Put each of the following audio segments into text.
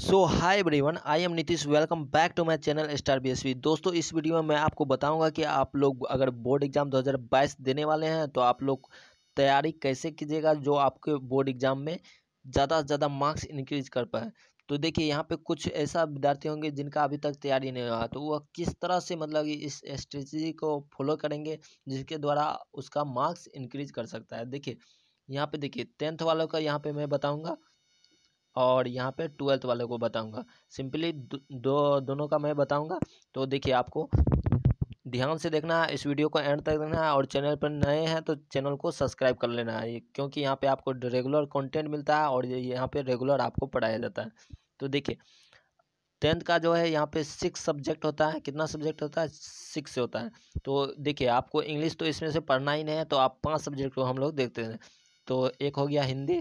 so hi everyone I am Nitish welcome back to my channel star V दोस्तों इस video में मैं आपको बताऊंगा कि आप लोग अगर बोर्ड एग्ज़ाम 2022 देने वाले हैं तो आप लोग तैयारी कैसे कीजिएगा जो आपके बोर्ड एग्ज़ाम में ज़्यादा से ज़्यादा मार्क्स इंक्रीज कर पाए तो देखिए यहाँ पे कुछ ऐसा विद्यार्थी होंगे जिनका अभी तक तैयारी नहीं हुआ तो वह किस तरह से मतलब इस स्ट्रेटजी को फॉलो करेंगे जिसके द्वारा उसका मार्क्स इंक्रीज कर सकता है देखिए यहाँ पे देखिए टेंथ वालों का यहाँ पे मैं बताऊँगा और यहाँ पे ट्वेल्थ वाले को बताऊंगा सिंपली दो दोनों का मैं बताऊंगा तो देखिए आपको ध्यान से देखना है इस वीडियो को एंड तक देखना है और चैनल पर नए हैं तो चैनल को सब्सक्राइब कर लेना है क्योंकि यहाँ पे आपको रेगुलर कंटेंट मिलता है और यहाँ पे रेगुलर आपको पढ़ाया जाता है तो देखिए टेंथ का जो है यहाँ पे सिक्स सब्जेक्ट होता है कितना सब्जेक्ट होता है सिक्स से होता है तो देखिए आपको इंग्लिश तो इसमें से पढ़ना ही नहीं है तो आप पाँच सब्जेक्ट को हम लोग देखते हैं तो एक हो गया हिंदी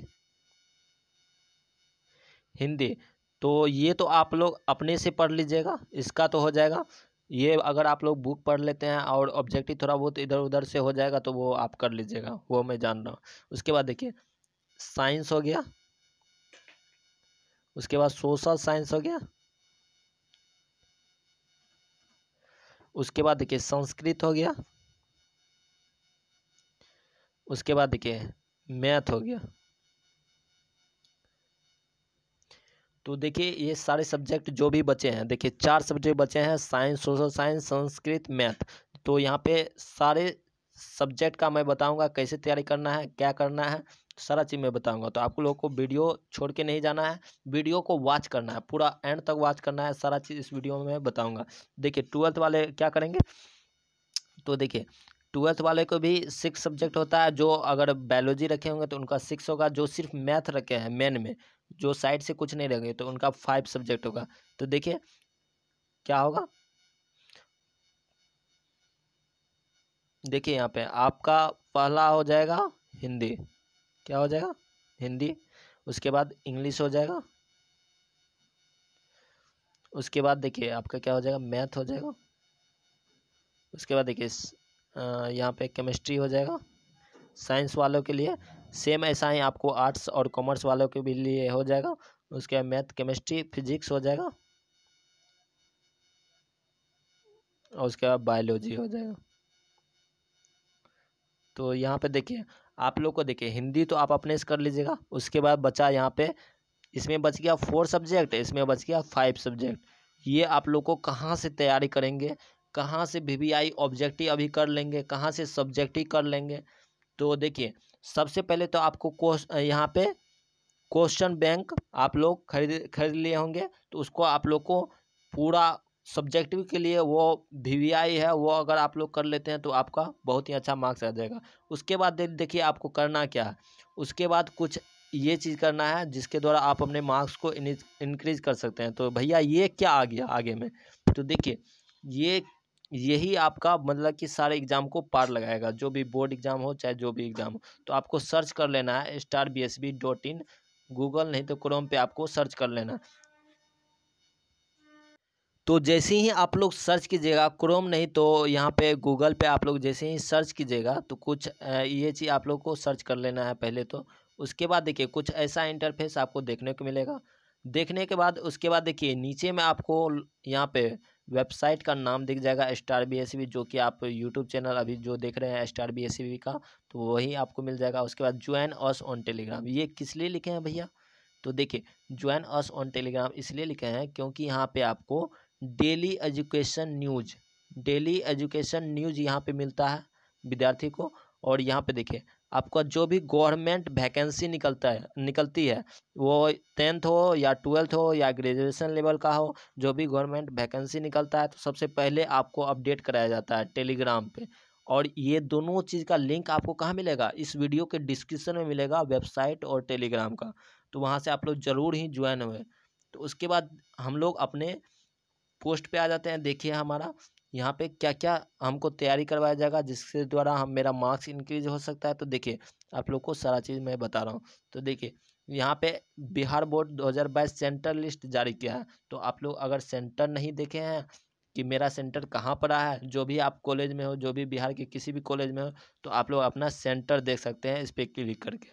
हिंदी तो ये तो आप लोग अपने से पढ़ लीजिएगा इसका तो हो जाएगा ये अगर आप लोग बुक पढ़ लेते हैं और ऑब्जेक्टिव थोड़ा बहुत इधर उधर से हो जाएगा तो वो आप कर लीजिएगा वो मैं जान रहा हूँ उसके बाद देखिए साइंस हो गया उसके बाद सोशल साइंस हो गया उसके बाद देखिए संस्कृत हो गया उसके बाद देखिए मैथ हो गया तो देखिए ये सारे सब्जेक्ट जो भी बचे हैं देखिए चार सब्जेक्ट बचे हैं science social science Sanskrit math तो यहाँ पे सारे सब्जेक्ट का मैं बताऊंगा कैसे तैयारी करना है क्या करना है सारा चीज़ मैं बताऊंगा तो आप लोगों को वीडियो छोड़ के नहीं जाना है वीडियो को वॉच करना है पूरा एंड तक वॉच करना है सारा चीज़ इस वीडियो में मैं बताऊँगा देखिए ट्वेल्थ वाले क्या करेंगे तो देखिए ट्वेल्थ वाले को भी सिक्स सब्जेक्ट होता है जो अगर बायोलॉजी रखे होंगे तो उनका सिक्स होगा जो सिर्फ मैथ रखे हैं मेन में जो साइड से कुछ नहीं रखे तो उनका फाइव सब्जेक्ट होगा तो देखिए क्या होगा देखिए यहाँ पे आपका पहला हो जाएगा हिंदी क्या हो जाएगा हिंदी उसके बाद इंग्लिश हो जाएगा उसके बाद देखिए आपका क्या हो जाएगा मैथ हो जाएगा उसके बाद देखिए यहाँ पे केमिस्ट्री हो जाएगा साइंस वालों के लिए सेम ऐसा ही आपको आर्ट्स और कॉमर्स वालों के भी लिए हो जाएगा उसके बाद मैथ केमिस्ट्री फिजिक्स हो जाएगा और उसके बाद बायोलॉजी हो जाएगा तो यहाँ पे देखिए आप लोग को देखिए हिंदी तो आप अपने से कर लीजिएगा उसके बाद बचा यहाँ पे इसमें बच गया फोर सब्जेक्ट इसमें बच गया फाइव सब्जेक्ट ये आप लोग को कहाँ से तैयारी करेंगे कहाँ से वी वी आई ऑब्जेक्टिव अभी कर लेंगे कहाँ से सब्जेक्टिव कर लेंगे तो देखिए सबसे पहले तो आपको कोस यहाँ पे क्वेश्चन बैंक आप लोग खरीद खरीद लिए होंगे तो उसको आप लोग को पूरा सब्जेक्टिव के लिए वो वी वी आई है वो अगर आप लोग कर लेते हैं तो आपका बहुत ही अच्छा मार्क्स आ जाएगा उसके बाद देखिए आपको करना क्या है उसके बाद कुछ ये चीज़ करना है जिसके द्वारा आप अपने मार्क्स को इंक्रीज कर सकते हैं तो भैया ये क्या आ गया आगे में तो देखिए ये यही आपका मतलब कि सारे एग्ज़ाम को पार लगाएगा जो भी बोर्ड एग्ज़ाम हो चाहे जो भी एग्ज़ाम हो तो आपको सर्च कर लेना है star B S B dot in Google नहीं तो क्रोम पे आपको सर्च कर लेना तो जैसे ही आप लोग सर्च कीजिएगा क्रोम नहीं तो यहाँ पे गूगल पे आप लोग जैसे ही सर्च कीजिएगा तो कुछ ये चीज़ आप लोग को सर्च कर लेना है पहले तो उसके बाद देखिए कुछ ऐसा इंटरफेस आपको देखने को मिलेगा देखने के बाद उसके बाद देखिए नीचे में आपको यहाँ पे वेबसाइट का नाम दिख जाएगा स्टार बी एस जो कि आप यूट्यूब चैनल अभी जो देख रहे हैं स्टार बी एस का तो वही आपको मिल जाएगा उसके बाद ज्वाइन अस ऑन टेलीग्राम ये किस लिए लिखे हैं भैया तो देखिए ज्वाइन अस ऑन टेलीग्राम इसलिए लिखे हैं क्योंकि यहाँ पे आपको daily education news daily education news यहाँ पे मिलता है विद्यार्थी को और यहाँ पे देखिए आपका जो भी गवर्नमेंट वैकेंसी निकलता है निकलती है वो टेंथ हो या ट्वेल्थ हो या ग्रेजुएशन लेवल का हो जो भी गवर्नमेंट वैकेंसी निकलता है तो सबसे पहले आपको अपडेट कराया जाता है टेलीग्राम पे और ये दोनों चीज़ का लिंक आपको कहाँ मिलेगा इस वीडियो के डिस्क्रिप्शन में मिलेगा वेबसाइट और टेलीग्राम का तो वहाँ से आप लोग ज़रूर ही ज्वाइन हुए तो उसके बाद हम लोग अपने पोस्ट पे आ जाते हैं देखिए हमारा यहाँ पे क्या क्या हमको तैयारी करवाया जाएगा जिसके द्वारा हम मेरा मार्क्स इंक्रीज हो सकता है तो देखिए आप लोग को सारा चीज़ मैं बता रहा हूँ तो देखिए यहाँ पे बिहार बोर्ड 2022 सेंटर लिस्ट जारी किया है तो आप लोग अगर सेंटर नहीं देखे हैं कि मेरा सेंटर कहाँ पर है जो भी आप कॉलेज में हो जो भी बिहार के किसी भी कॉलेज में हो तो आप लोग अपना सेंटर देख सकते हैं इस पर क्लिक करके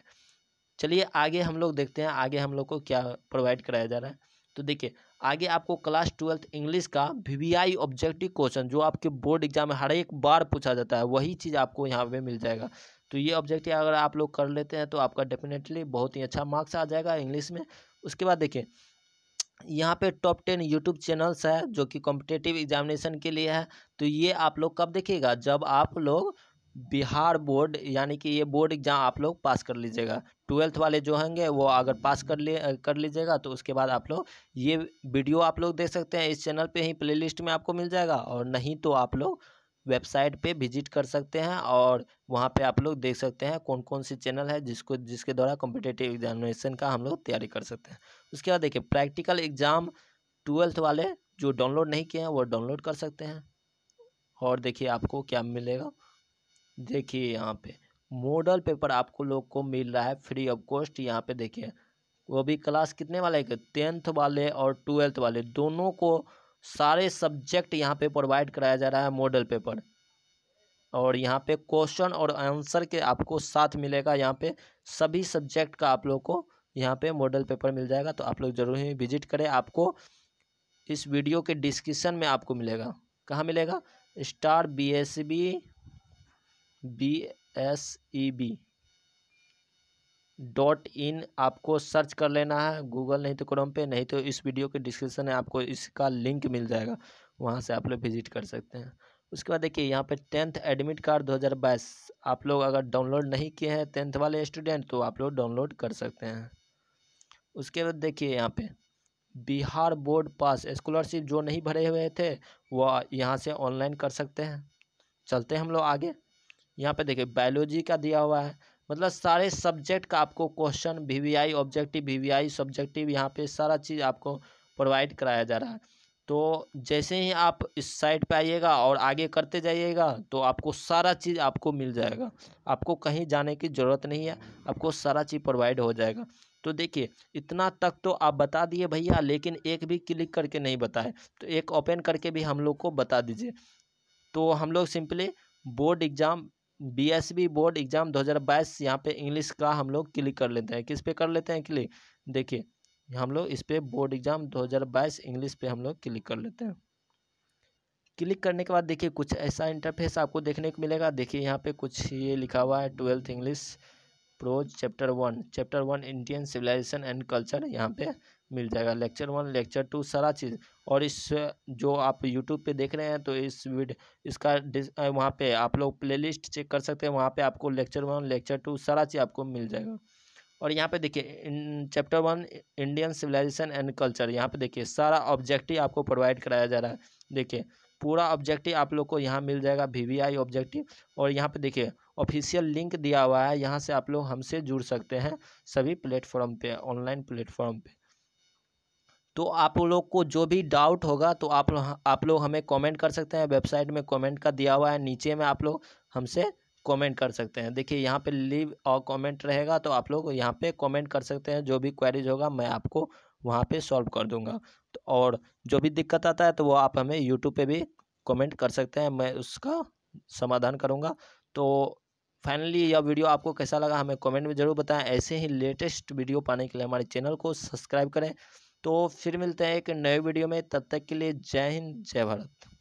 चलिए आगे हम लोग देखते हैं आगे हम लोग को क्या प्रोवाइड कराया जा रहा है तो देखिए आगे आपको क्लास ट्वेल्थ इंग्लिश का वी ऑब्जेक्टिव क्वेश्चन जो आपके बोर्ड एग्जाम में हर एक बार पूछा जाता है वही चीज़ आपको यहाँ पे मिल जाएगा तो ये ऑब्जेक्टिव अगर आप लोग कर लेते हैं तो आपका डेफिनेटली बहुत ही अच्छा मार्क्स आ जाएगा इंग्लिश में उसके बाद देखिए यहाँ पे टॉप टेन यूट्यूब चैनल्स है जो कि कॉम्पिटेटिव एग्जामिनेशन के लिए है तो ये आप लोग कब देखिएगा जब आप लोग बिहार बोर्ड यानी कि ये बोर्ड एग्ज़ाम आप लोग पास कर लीजिएगा ट्वेल्थ वाले जो होंगे वो अगर पास कर लिए कर लीजिएगा तो उसके बाद आप लोग ये वीडियो आप लोग देख सकते हैं इस चैनल पे ही प्लेलिस्ट में आपको मिल जाएगा और नहीं तो आप लोग वेबसाइट पे विजिट कर सकते हैं और वहाँ पे आप लोग देख सकते हैं कौन कौन सी चैनल है जिसको जिसके द्वारा कॉम्पिटेटिव एग्जामिनेशन का हम लोग तैयारी कर सकते हैं उसके बाद देखिए प्रैक्टिकल एग्ज़ाम ट्वेल्थ वाले जो डाउनलोड नहीं किए हैं वो डाउनलोड कर सकते हैं और देखिए आपको क्या मिलेगा देखिए यहाँ पे मॉडल पेपर आपको लोग को मिल रहा है फ्री ऑफ कॉस्ट यहाँ पे देखिए वो भी क्लास कितने वाले के टेंथ वाले और ट्वेल्थ वाले दोनों को सारे सब्जेक्ट यहाँ पे प्रोवाइड कराया जा रहा है मॉडल पेपर और यहाँ पे क्वेश्चन और आंसर के आपको साथ मिलेगा यहाँ पे सभी सब्जेक्ट का आप लोग को यहाँ पे मॉडल पेपर मिल जाएगा तो आप लोग जरूर ही विजिट करें आपको इस वीडियो के डिस्क्रिप्शन में आपको मिलेगा कहाँ मिलेगा star B S B B S E B dot in आपको सर्च कर लेना है गूगल नहीं तो क्रोम पे नहीं तो इस वीडियो के डिस्क्रिप्शन में आपको इसका लिंक मिल जाएगा वहाँ से आप लोग विजिट कर सकते हैं उसके बाद देखिए यहाँ पे टेंथ एडमिट कार्ड 2022 आप लोग अगर डाउनलोड नहीं किए हैं टेंथ वाले स्टूडेंट तो आप लोग डाउनलोड कर सकते हैं उसके बाद देखिए यहाँ पे बिहार बोर्ड पास स्कॉलरशिप जो नहीं भरे हुए थे वह यहाँ से ऑनलाइन कर सकते हैं चलते हैं हम लोग आगे यहाँ पे देखिए बायोलॉजी का दिया हुआ है मतलब सारे सब्जेक्ट का आपको question V V I objective V V I subjective यहाँ पे सारा चीज़ आपको प्रोवाइड कराया जा रहा है तो जैसे ही आप इस साइट पे आइएगा और आगे करते जाइएगा तो आपको सारा चीज़ आपको मिल जाएगा आपको कहीं जाने की ज़रूरत नहीं है आपको सारा चीज़ प्रोवाइड हो जाएगा तो देखिए इतना तक तो आप बता दिए भैया लेकिन एक भी क्लिक करके नहीं बताए तो एक ओपन करके भी हम लोग को बता दीजिए तो हम लोग simply board exam BSB board exam 2022 यहाँ पर इंग्लिश का हम लोग क्लिक कर लेते हैं किस पे कर लेते हैं क्लिक देखिए हम लोग इस पर बोर्ड एग्जाम 2022 इंग्लिश पर हम लोग क्लिक कर लेते हैं क्लिक करने के बाद देखिए कुछ ऐसा इंटरफेस आपको देखने को मिलेगा देखिए यहाँ पे कुछ ये लिखा हुआ है twelfth English prose chapter one chapter one Indian civilization and culture यहाँ पे मिल जाएगा लेक्चर वन लेक्चर टू सारा चीज़ और इस जो आप यूट्यूब पे देख रहे हैं तो इस वीड इसका वहाँ पे आप लोग प्लेलिस्ट चेक कर सकते हैं वहाँ पे आपको लेक्चर वन लेक्चर टू सारा चीज़ आपको मिल जाएगा और यहाँ पे देखिए chapter one Indian civilization and culture यहाँ पे देखिए सारा ऑब्जेक्टिव आपको प्रोवाइड कराया जा रहा है देखिए पूरा ऑब्जेक्टिव आप लोग को यहाँ मिल जाएगा वी वी आई ऑब्जेक्टिव और यहाँ पे देखिए ऑफिशियल लिंक दिया हुआ है यहाँ से आप लोग हमसे जुड़ सकते हैं सभी प्लेटफॉर्म पे ऑनलाइन प्लेटफॉर्म पे तो आप लोग को जो भी डाउट होगा तो आप आप लोग हमें कमेंट कर सकते हैं वेबसाइट में कमेंट का दिया हुआ है नीचे में आप लोग हमसे कमेंट कर सकते हैं देखिए यहाँ पे लीव और कमेंट रहेगा तो आप लोग यहाँ पे कमेंट कर सकते हैं जो भी क्वेरीज होगा मैं आपको वहाँ पे सॉल्व कर दूंगा तो और जो भी दिक्कत आता है तो वो आप हमें यूट्यूब पर भी कॉमेंट कर सकते हैं मैं उसका समाधान करूँगा तो फाइनली यह वीडियो आपको कैसा लगा हमें कमेंट में ज़रूर बताएं ऐसे ही लेटेस्ट वीडियो पाने के लिए हमारे चैनल को सब्सक्राइब करें तो फिर मिलते हैं एक नए वीडियो में तब तक के लिए जय हिंद जय भारत